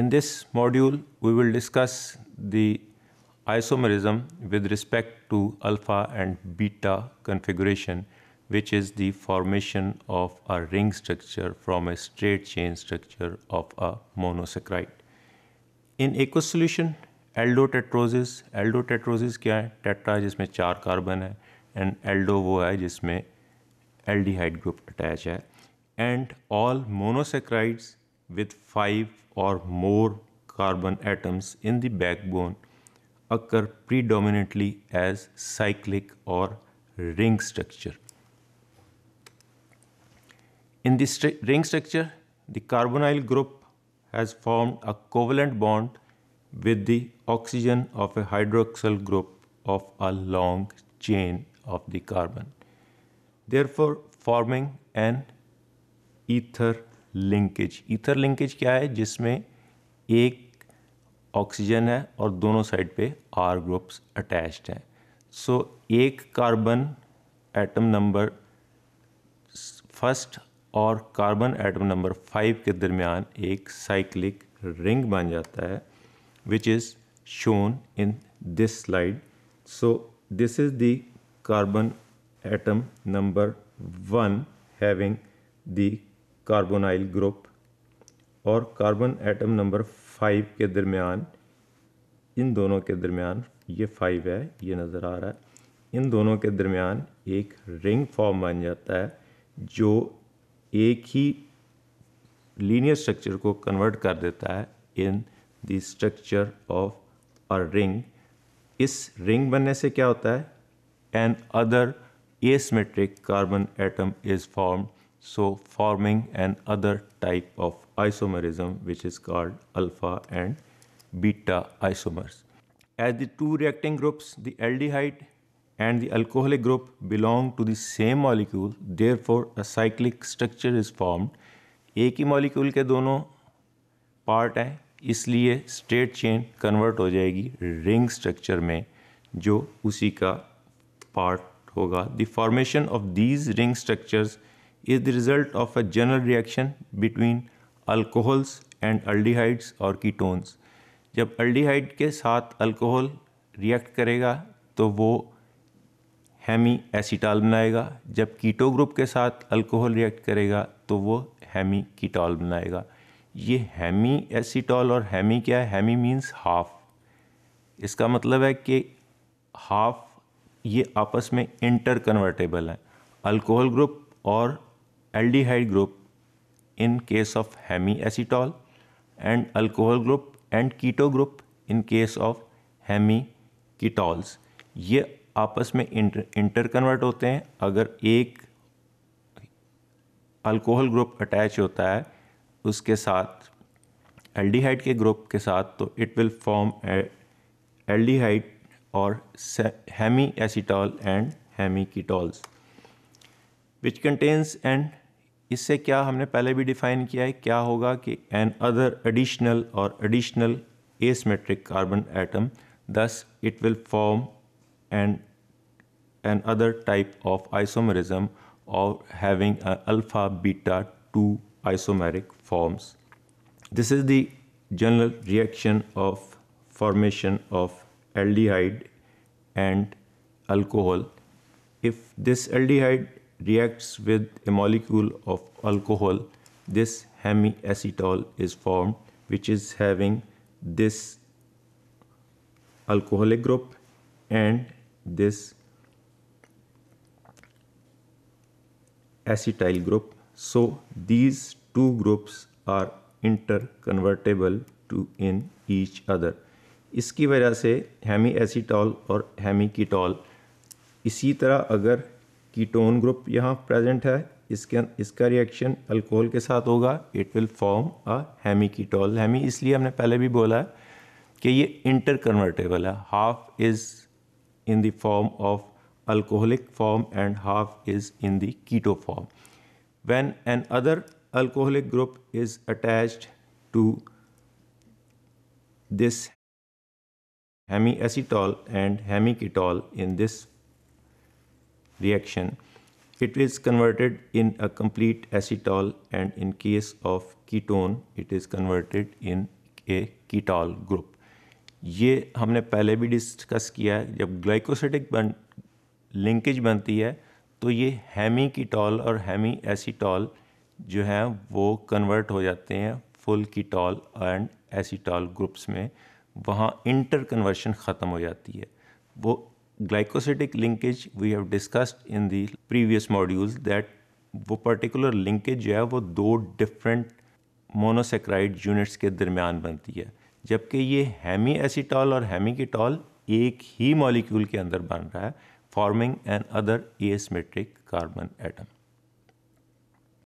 In this module, we will discuss the isomerism with respect to alpha and beta configuration, which is the formation of a ring structure from a straight chain structure of a monosaccharide. In aqueous solution, aldotetroses. Aldotetroses, क्या है tetra जिसमें चार carbon है and Aldo वो है जिसमें aldehyde group attach है and all monosaccharides with five or more carbon atoms in the backbone occur predominantly as cyclic or ring structure. In this ring structure, the carbonyl group has formed a covalent bond with the oxygen of a hydroxyl group of a long chain of the carbon, therefore forming an ether linkage ether linkage क्या है जिसमें एक oxygen है और दोनों side पे are groups attached हैं so so, एक कार्बन एटम नंबर फर्स्ट और कार्बन एटम नंबर फाइव के दरमियान एक साइक्लिक रिंग बन जाता है which is shown in this slide so this is the carbon atom number one having the carbonyl group और कार्बन एटम नंबर फाइव के दरमियान इन दोनों के दरमियान ये फाइव है ये नज़र आ रहा है इन दोनों के दरमियान एक रिंग फॉर्म बन जाता है जो एक ही लीनियर स्ट्रक्चर को कन्वर्ट कर देता है in the structure of a ring इस रिंग बनने से क्या होता है another asymmetric carbon atom is formed so forming an other type of isomerism which is called alpha and beta isomers. As the two reacting groups, the aldehyde and the alcoholic group belong to the same molecule, therefore a cyclic structure is formed. ek hi molecule ke dono part हैं isliye straight chain convert ho jayegi ring structure mein jo usi ka part hoga the formation of these ring structures is the result of a general reaction between alcohols and aldehydes और ketones जब aldehyde के साथ alcohol react करेगा तो वो hemi एसिटॉल बनाएगा जब keto group के साथ अल्कोहल रिएक्ट करेगा तो वो हैमी कीटॉल बनाएगा ये हैमी एसीटॉल और हैमी क्या है हैमी मीन्स हाफ इसका मतलब है कि हाफ ये आपस में इंटर कन्वर्टेबल हैं अल्कोहल ग्रुप और aldehyde group in case of hemiacetol and alcohol group and keto group in case of hemiketals ये आपस में इंटर कन्वर्ट होते हैं अगर एक अल्कोहल ग्रुप अटैच होता है उसके साथ एल्डिहाइड के ग्रुप के साथ तो इट विल फॉर्म एल्डिहाइड और hemiacetal and hemiketals which contains and is क्या हमने पहले भी डिफाइन किया है क्या होगा कि एन अदर additional और additional asymmetric carbon atom thus it will form an another type of isomerism of having a alpha beta 2 isomeric forms this is the general reaction of formation of aldehyde and alcohol if this aldehyde reacts with a molecule of alcohol, this hemiacetal is formed, which is having this alcoholic group and this acetyl group. So these two groups are interconvertible to in each other. इसकी वजह से Hemy एसीटॉल और Hemy कीटॉल इसी तरह अगर ketone group यहाँ present है इसके इसका रिएक्शन अल्कोहल के साथ होगा it will form a hemiketal hemi इसलिए हमने पहले भी बोला है कि ये इंटरकन्वर्टेबल है half is in the form of alcoholic form and half is in the keto form when another alcoholic group is attach to this hemiacetal and hemiketal in this reaction, it is converted in a complete acetal and in case of ketone, it is converted in a ketol group. ये हमने पहले भी discuss किया है जब glycosidic बन linkage बनती है तो ये हैमी कीटॉल और हैमी एसीटॉल जो हैं वो कन्वर्ट हो जाते हैं full ketal and acetal groups में वहाँ इंटर कन्वर्शन ख़त्म हो जाती है वो glycosidic linkage we have discussed in the previous modules that वो पर्टिकुलर लिंकेज जो है वो दो डिफरेंट मोनोसेक्राइड यूनिट्स के दरमियान बनती है जबकि ये हेमी एसीटॉल और हैमिकिटॉल एक ही मॉलिक्यूल के अंदर बन रहा है forming another asymmetric carbon atom